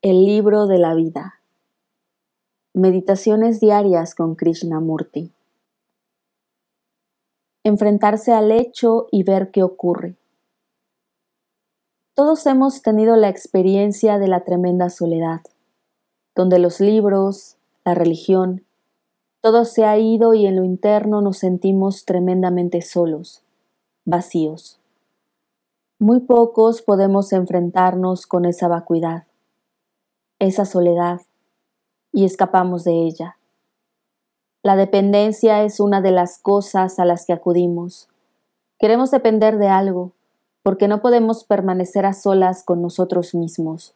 El libro de la vida. Meditaciones diarias con Krishnamurti. Enfrentarse al hecho y ver qué ocurre. Todos hemos tenido la experiencia de la tremenda soledad, donde los libros, la religión, todo se ha ido y en lo interno nos sentimos tremendamente solos, vacíos. Muy pocos podemos enfrentarnos con esa vacuidad esa soledad y escapamos de ella. La dependencia es una de las cosas a las que acudimos. Queremos depender de algo, porque no podemos permanecer a solas con nosotros mismos.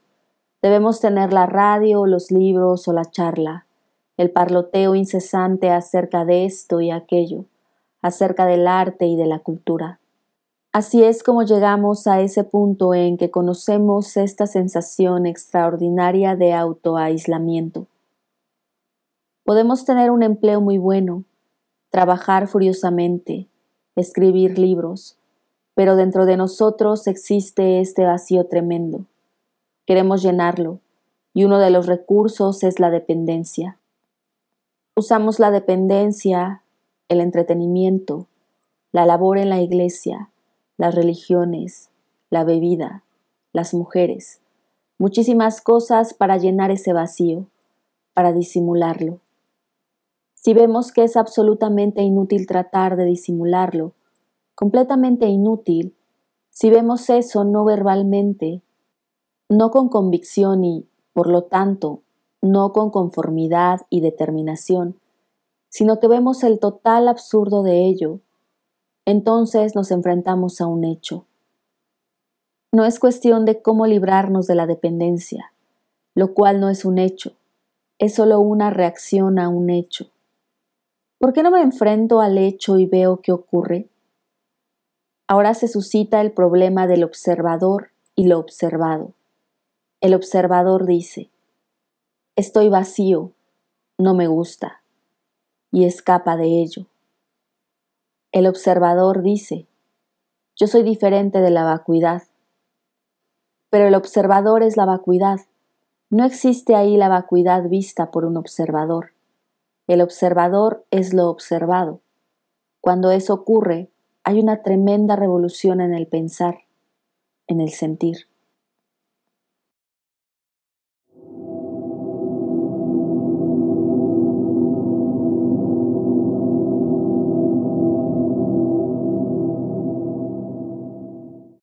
Debemos tener la radio, los libros o la charla, el parloteo incesante acerca de esto y aquello, acerca del arte y de la cultura. Así es como llegamos a ese punto en que conocemos esta sensación extraordinaria de autoaislamiento. Podemos tener un empleo muy bueno, trabajar furiosamente, escribir libros, pero dentro de nosotros existe este vacío tremendo. Queremos llenarlo, y uno de los recursos es la dependencia. Usamos la dependencia, el entretenimiento, la labor en la iglesia, las religiones, la bebida, las mujeres, muchísimas cosas para llenar ese vacío, para disimularlo. Si vemos que es absolutamente inútil tratar de disimularlo, completamente inútil, si vemos eso no verbalmente, no con convicción y, por lo tanto, no con conformidad y determinación, sino que vemos el total absurdo de ello, entonces nos enfrentamos a un hecho. No es cuestión de cómo librarnos de la dependencia, lo cual no es un hecho, es solo una reacción a un hecho. ¿Por qué no me enfrento al hecho y veo qué ocurre? Ahora se suscita el problema del observador y lo observado. El observador dice, estoy vacío, no me gusta, y escapa de ello. El observador dice, yo soy diferente de la vacuidad. Pero el observador es la vacuidad. No existe ahí la vacuidad vista por un observador. El observador es lo observado. Cuando eso ocurre, hay una tremenda revolución en el pensar, en el sentir.